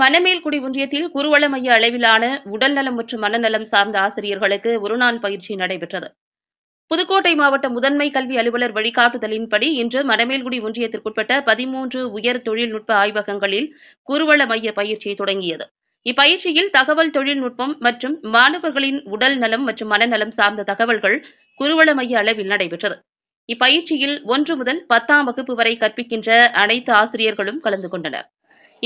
பனமேல்குடி ஒன்றியத்தில் குருவள மைய அளவிலான உடல்நலம் மற்றும் மனநலம் சார்ந்த ஆசிரியர்களுக்கு ஒருநாள் பயிற்சி நடைபெற்றது புதுக்கோட்டை மாவட்ட முதன்மை கல்வி அலுவலர் வழிகாட்டுதலின்படி இன்று மணமேல்குடி ஒன்றியத்திற்குட்பட்ட பதிமூன்று உயர் தொழில்நுட்ப ஆய்வகங்களில் குருவள மைய பயிற்சி தொடங்கியது இப்பயிற்சியில் தகவல் தொழில்நுட்பம் மற்றும் மாணவர்களின் உடல் நலம் மற்றும் மனநலம் சார்ந்த தகவல்கள் குருவள மைய அளவில் நடைபெற்றது இப்பயிற்சியில் ஒன்று முதல் பத்தாம் வகுப்பு வரை கற்பிக்கின்ற அனைத்து ஆசிரியர்களும் கலந்து கொண்டனர்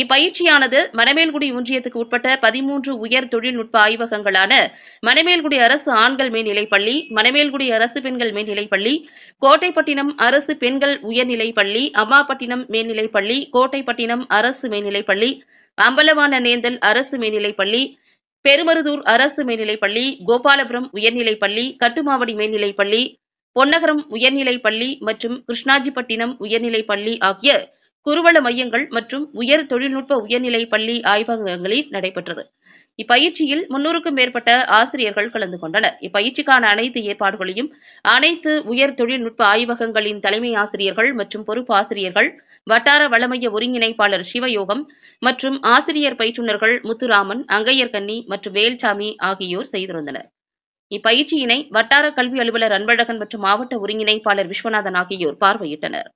இப்பயிற்சியானது மணமேல்குடி ஒன்றியத்துக்கு உட்பட்ட பதிமூன்று உயர் தொழில்நுட்ப ஆய்வகங்களான மணமேல்குடி அரசு ஆண்கள் மேல்நிலைப்பள்ளி மணமேல்குடி அரசு பெண்கள் மேல்நிலைப்பள்ளி கோட்டைப்பட்டினம் அரசு பெண்கள் உயர்நிலைப்பள்ளி அம்மாப்பட்டினம் மேல்நிலைப்பள்ளி கோட்டைப்பட்டினம் அரசு மேல்நிலைப்பள்ளி அம்பலவான நேந்தல் அரசு மேல்நிலைப்பள்ளி பெருமருதூர் அரசு மேல்நிலைப்பள்ளி கோபாலபுரம் உயர்நிலைப்பள்ளி கட்டுமாவடி மேல்நிலைப்பள்ளி பொன்னகரம் உயர்நிலைப்பள்ளி மற்றும் கிருஷ்ணாஜிப்பட்டினம் உயர்நிலைப்பள்ளி ஆகிய குறுவள மையங்கள் மற்றும் உயர் தொழில்நுட்ப உயர்நிலை பள்ளி ஆய்வகங்களில் நடைபெற்றது இப்பயிற்சியில் முன்னூறுக்கும் மேற்பட்ட ஆசிரியர்கள் கலந்து கொண்டனர் இப்பயிற்சிக்கான அனைத்து ஏற்பாடுகளையும் அனைத்து உயர் தொழில்நுட்ப ஆய்வகங்களின் தலைமை ஆசிரியர்கள் மற்றும் பொறுப்பு ஆசிரியர்கள் வட்டார வளமைய ஒருங்கிணைப்பாளர் சிவயோகம் மற்றும் ஆசிரியர் பயிற்றுநர்கள் முத்துராமன் அங்கையர்கன்னி மற்றும் வேல்சாமி ஆகியோர் செய்திருந்தனர் இப்பயிற்சியினை வட்டார கல்வி அலுவலர் அன்பழகன் மற்றும் மாவட்ட ஒருங்கிணைப்பாளர் விஸ்வநாதன் ஆகியோர் பார்வையிட்டனர்